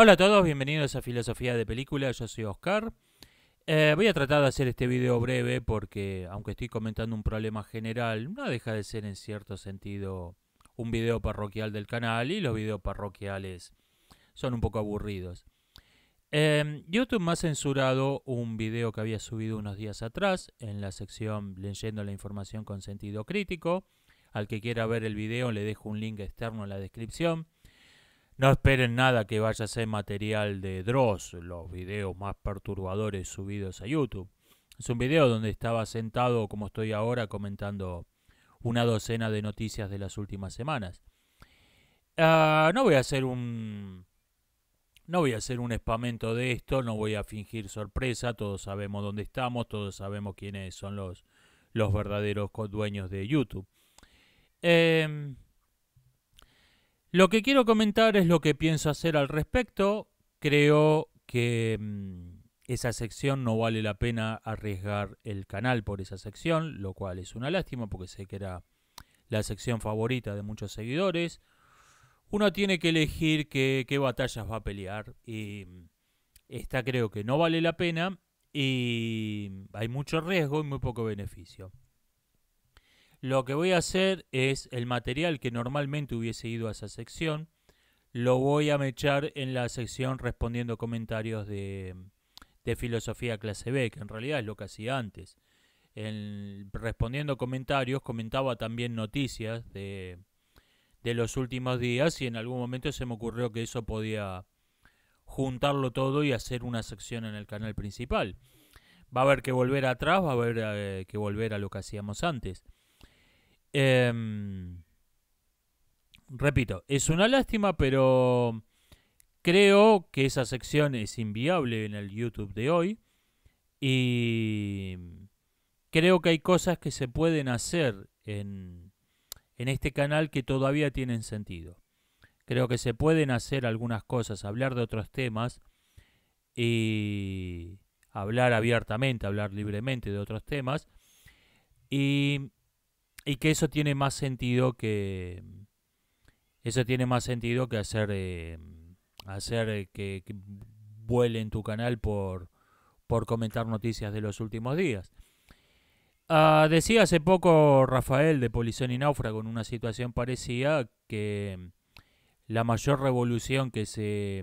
Hola a todos, bienvenidos a Filosofía de Película, yo soy Oscar. Eh, voy a tratar de hacer este video breve porque, aunque estoy comentando un problema general, no deja de ser en cierto sentido un video parroquial del canal y los videos parroquiales son un poco aburridos. YouTube me ha censurado un video que había subido unos días atrás en la sección leyendo la información con sentido crítico. Al que quiera ver el video le dejo un link externo en la descripción no esperen nada que vaya a ser material de Dross, los videos más perturbadores subidos a YouTube. Es un video donde estaba sentado como estoy ahora comentando una docena de noticias de las últimas semanas. Ah, no voy a hacer un no voy a hacer un espamento de esto, no voy a fingir sorpresa, todos sabemos dónde estamos, todos sabemos quiénes son los, los verdaderos dueños de YouTube. Em, lo que quiero comentar es lo que pienso hacer al respecto. Creo que mm, esa sección no vale la pena arriesgar el canal por esa sección, lo cual es una lástima porque sé que era la sección favorita de muchos seguidores. Uno tiene que elegir qué, qué batallas va a pelear y mm, esta creo que no vale la pena y hay mucho riesgo y muy poco beneficio. Lo que voy a hacer es el material que normalmente hubiese ido a esa sección, lo voy a mechar en la sección respondiendo comentarios de, filosofía clase B, que en realidad es lo que hacía antes. En, respondiendo comentarios, comentaba también noticias de, los últimos días y en algún momento se me ocurrió que eso podía juntarlo todo y hacer una sección en el canal principal. Va a haber que volver atrás, va a haber eh, que volver a lo que hacíamos antes. Em, repito, es una lástima, pero creo que esa sección es inviable en el YouTube de hoy. Y creo que hay cosas que se pueden hacer en, en este canal que todavía tienen sentido. Creo que se pueden hacer algunas cosas, hablar de otros temas y hablar abiertamente, hablar libremente de otros temas. Y y que eso tiene más sentido que. Eso tiene más sentido que hacer. Eh, hacer eh, que, vuele en tu canal por, comentar noticias de los últimos días. Ah, decía hace poco Rafael de Polisón y Náufrago en una situación parecida que la mayor revolución que se,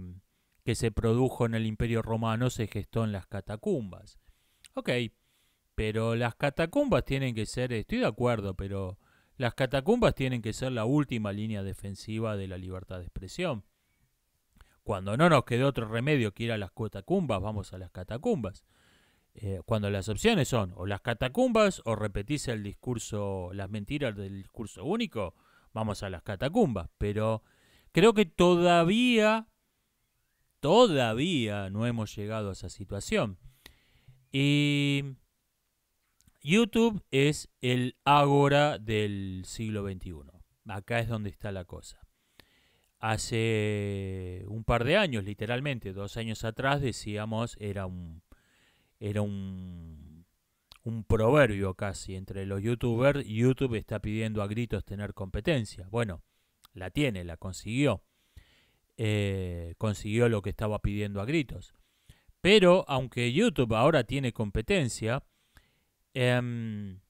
que se produjo en el Imperio Romano se gestó en las catacumbas. Ok. Pero las catacumbas tienen que ser, estoy de acuerdo, pero las catacumbas tienen que ser la última línea defensiva de la libertad de expresión. Cuando no nos quede otro remedio que ir a las catacumbas, vamos a las catacumbas. Eh, cuando las opciones son o las catacumbas o repetirse el discurso, las mentiras del discurso único, vamos a las catacumbas. Pero creo que todavía, todavía no hemos llegado a esa situación. Y YouTube es el agora del siglo XXI. Acá es donde está la cosa. Hace un par de años, literalmente, dos años atrás, decíamos, era un, era un, proverbio casi entre los youtubers, YouTube está pidiendo a gritos tener competencia. Bueno, la tiene, la consiguió. Eh, consiguió lo que estaba pidiendo a gritos. Pero aunque YouTube ahora tiene competencia, Em,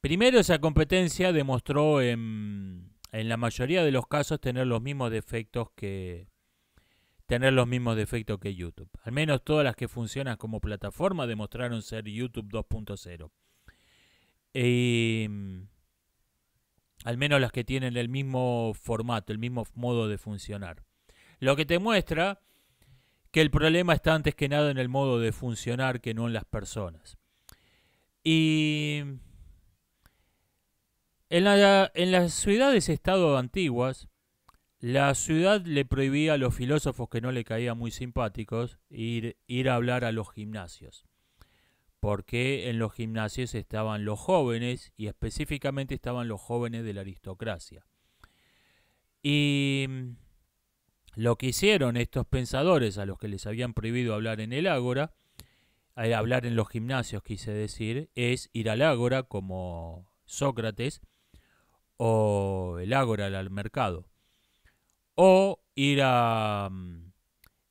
primero, esa competencia demostró en, la mayoría de los casos tener los mismos defectos que tener los mismos defectos que YouTube. Al menos todas las que funcionan como plataforma demostraron ser YouTube 2.0. Em, al menos las que tienen el mismo formato, el mismo modo de funcionar. Lo que te muestra que el problema está antes que nada en el modo de funcionar que no en las personas. Y en, las ciudades-estado antiguas, la ciudad le prohibía a los filósofos que no le caían muy simpáticos ir, ir, a hablar a los gimnasios, porque en los gimnasios estaban los jóvenes y específicamente estaban los jóvenes de la aristocracia. Y lo que hicieron estos pensadores a los que les habían prohibido hablar en el ágora hablar en los gimnasios, quise decir, es ir al ágora como Sócrates o el ágora al mercado. O ir a mm,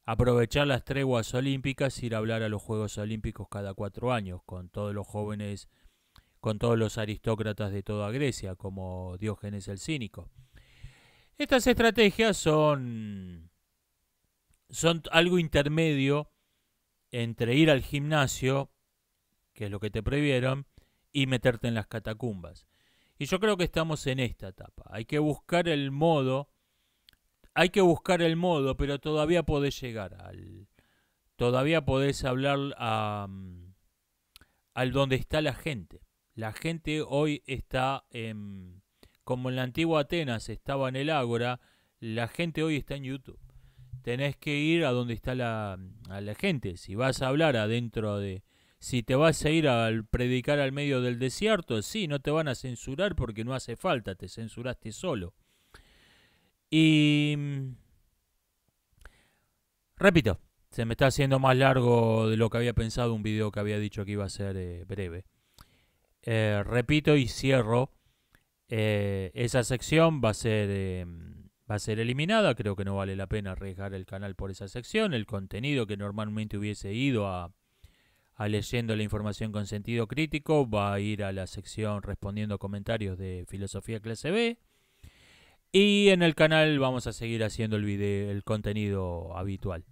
aprovechar las treguas olímpicas, ir a hablar a los Juegos Olímpicos cada cuatro años con todos los jóvenes, con todos los aristócratas de toda Grecia, como Diógenes el Cínico. Estas estrategias son, son algo intermedio entre ir al gimnasio, que es lo que te previeron, y meterte en las catacumbas. Y yo creo que estamos en esta etapa. Hay que buscar el modo, hay que buscar el modo, pero todavía podés llegar al, todavía podés hablar a, al donde está la gente. La gente hoy está, en, como en la antigua Atenas estaba en el Ágora, la gente hoy está en YouTube tenés que ir a donde está la, gente. Si vas a hablar adentro de... Si te vas a ir a predicar al medio del desierto, sí, no te van a censurar porque no hace falta, te censuraste solo. Y... Repito, se me está haciendo más largo de lo que había pensado un video que había dicho que iba a ser eh, breve. Eh, repito y cierro. Eh, esa sección va a ser em, va a ser eliminada. Creo que no vale la pena arriesgar el canal por esa sección. El contenido que normalmente hubiese ido a, leyendo la información con sentido crítico va a ir a la sección respondiendo comentarios de filosofía clase B. Y en el canal vamos a seguir haciendo el, el contenido habitual.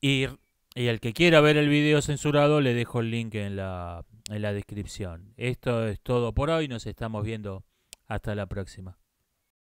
Y, el al que quiera ver el video censurado le dejo el link en la descripción. Esto es todo por hoy. Nos estamos viendo. Hasta la próxima.